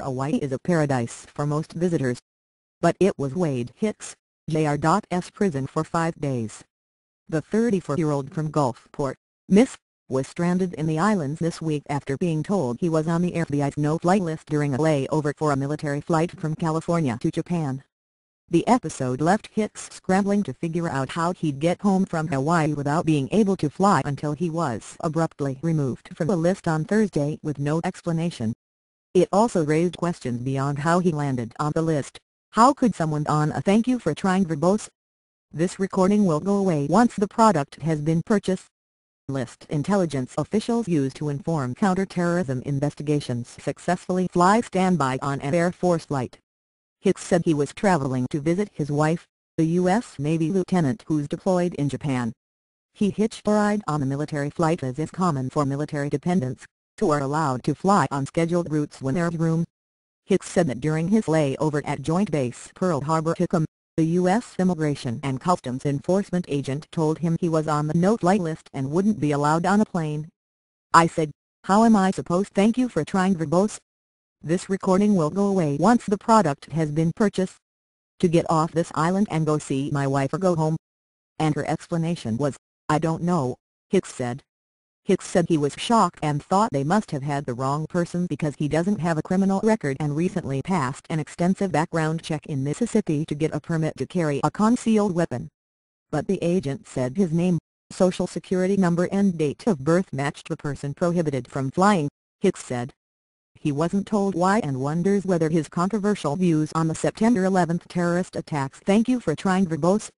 Hawaii is a paradise for most visitors. But it was Wade Hicks, Jr.'s prison for five days. The 34-year-old from Gulfport, Miss, was stranded in the islands this week after being told he was on the FBI's no-flight list during a layover for a military flight from California to Japan. The episode left Hicks scrambling to figure out how he'd get home from Hawaii without being able to fly until he was abruptly removed from the list on Thursday with no explanation. It also raised questions beyond how he landed on the list. How could someone on a uh, thank you for trying verbose? This recording will go away once the product has been purchased. List intelligence officials used to inform counterterrorism investigations successfully fly standby on an Air Force flight. Hicks said he was traveling to visit his wife, the U.S. Navy lieutenant who's deployed in Japan. He hitched a ride on a military flight as is common for military dependents who are allowed to fly on scheduled routes when there's room. Hicks said that during his layover at Joint Base Pearl Harbor Hickam, the U.S. Immigration and Customs Enforcement agent told him he was on the no-fly list and wouldn't be allowed on a plane. I said, how am I supposed thank you for trying verbose? This recording will go away once the product has been purchased. To get off this island and go see my wife or go home. And her explanation was, I don't know, Hicks said. Hicks said he was shocked and thought they must have had the wrong person because he doesn't have a criminal record and recently passed an extensive background check in Mississippi to get a permit to carry a concealed weapon. But the agent said his name, social security number and date of birth matched the person prohibited from flying, Hicks said. He wasn't told why and wonders whether his controversial views on the September 11 terrorist attacks thank you for trying verbose.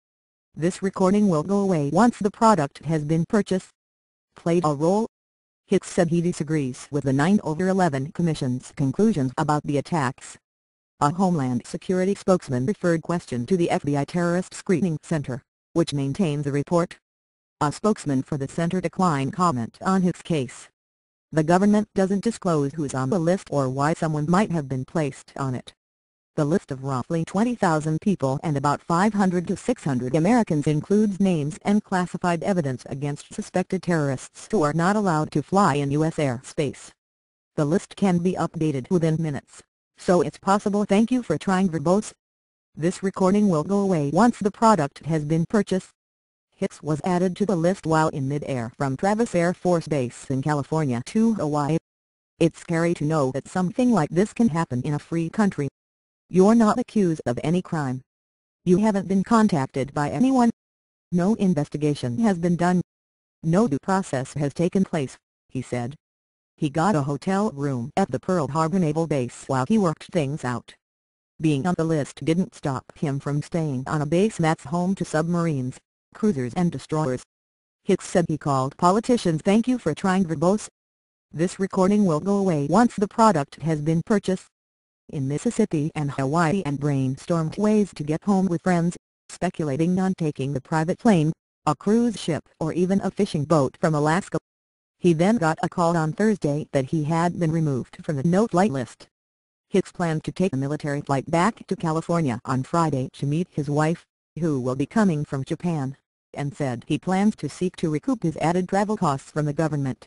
This recording will go away once the product has been purchased played a role. Hicks said he disagrees with the 9 over 11 Commission's conclusions about the attacks. A Homeland Security spokesman referred question to the FBI Terrorist Screening Center, which maintained the report. A spokesman for the center declined comment on his case. The government doesn't disclose who's on the list or why someone might have been placed on it. The list of roughly 20,000 people and about 500 to 600 Americans includes names and classified evidence against suspected terrorists who are not allowed to fly in U.S. airspace. The list can be updated within minutes, so it's possible thank you for trying verbose. This recording will go away once the product has been purchased. Hicks was added to the list while in midair from Travis Air Force Base in California to Hawaii. It's scary to know that something like this can happen in a free country. You're not accused of any crime. You haven't been contacted by anyone. No investigation has been done. No due process has taken place, he said. He got a hotel room at the Pearl Harbor Naval Base while he worked things out. Being on the list didn't stop him from staying on a base that's home to submarines, cruisers and destroyers. Hicks said he called politicians thank you for trying verbose. This recording will go away once the product has been purchased in Mississippi and Hawaii and brainstormed ways to get home with friends, speculating on taking a private plane, a cruise ship or even a fishing boat from Alaska. He then got a call on Thursday that he had been removed from the no-flight list. Hicks planned to take a military flight back to California on Friday to meet his wife, who will be coming from Japan, and said he plans to seek to recoup his added travel costs from the government.